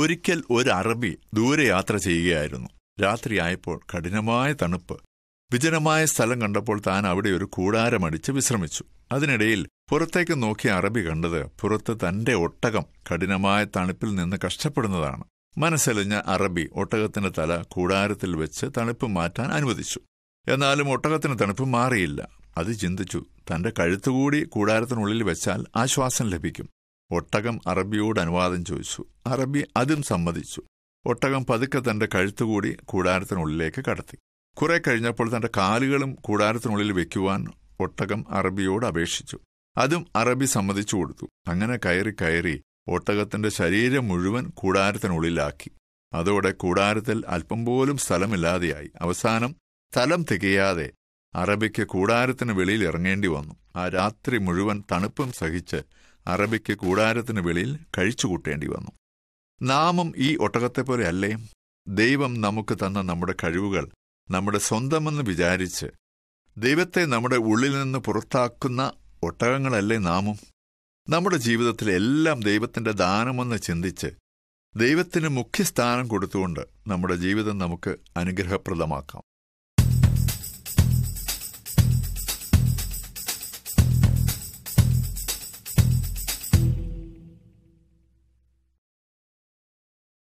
ഒരിക്കൽ ഒരു അറബി ദൂരെ യാത്ര ചെയ്യുകയായിരുന്നു രാത്രിയായപ്പോൾ കഠിനമായ തണുപ്പ് വിജനമായ സ്ഥലം കണ്ടപ്പോൾ താൻ അവിടെ ഒരു കൂടാരമടിച്ച് വിശ്രമിച്ചു അതിനിടയിൽ പുറത്തേക്ക് നോക്കിയ അറബി കണ്ടത് പുറത്ത് തന്റെ ഒട്ടകം കഠിനമായ തണുപ്പിൽ നിന്ന് കഷ്ടപ്പെടുന്നതാണ് മനസ്സലിഞ്ഞ അറബി ഒട്ടകത്തിന്റെ തല കൂടാരത്തിൽ വെച്ച് തണുപ്പ് മാറ്റാൻ അനുവദിച്ചു എന്നാലും ഒട്ടകത്തിന് തണുപ്പ് മാറിയില്ല അത് ചിന്തിച്ചു തന്റെ കഴുത്തുകൂടി കൂടാരത്തിനുള്ളിൽ വെച്ചാൽ ആശ്വാസം ലഭിക്കും ഒട്ടകം അറബിയോട് അനുവാദം ചോദിച്ചു അറബി അതും സമ്മതിച്ചു ഒട്ടകം പതുക്കെ തന്റെ കഴുത്തുകൂടി കൂടാരത്തിനുള്ളിലേക്ക് കടത്തി കുറെ കഴിഞ്ഞപ്പോൾ തന്റെ കാലുകളും കൂടാരത്തിനുള്ളിൽ വെക്കുവാൻ ഒട്ടകം അറബിയോട് അപേക്ഷിച്ചു അതും അറബി സമ്മതിച്ചു കൊടുത്തു അങ്ങനെ കയറി കയറി ഒട്ടകത്തിന്റെ ശരീരം മുഴുവൻ കൂടാരത്തിനുള്ളിലാക്കി അതോടെ കൂടാരത്തിൽ അല്പം പോലും സ്ഥലമില്ലാതെയായി അവസാനം സ്ഥലം തികയാതെ അറബിക്ക് കൂടാരത്തിന് വെളിയിൽ ഇറങ്ങേണ്ടി വന്നു ആ രാത്രി മുഴുവൻ തണുപ്പും സഹിച്ച് അറബിക്ക് കൂടാരത്തിന് വെളിയിൽ കഴിച്ചുകൂട്ടേണ്ടി വന്നു നാമും ഈ പോലെ അല്ലേ ദൈവം നമുക്ക് തന്ന നമ്മുടെ കഴിവുകൾ നമ്മുടെ സ്വന്തമെന്ന് വിചാരിച്ച് ദൈവത്തെ നമ്മുടെ ഉള്ളിൽ നിന്ന് പുറത്താക്കുന്ന ഒട്ടകങ്ങളല്ലേ നാമും നമ്മുടെ ജീവിതത്തിൽ എല്ലാം ദൈവത്തിൻ്റെ ദാനമെന്ന് ചിന്തിച്ച് ദൈവത്തിന് മുഖ്യസ്ഥാനം കൊടുത്തുകൊണ്ട് നമ്മുടെ ജീവിതം നമുക്ക് അനുഗ്രഹപ്രദമാക്കാം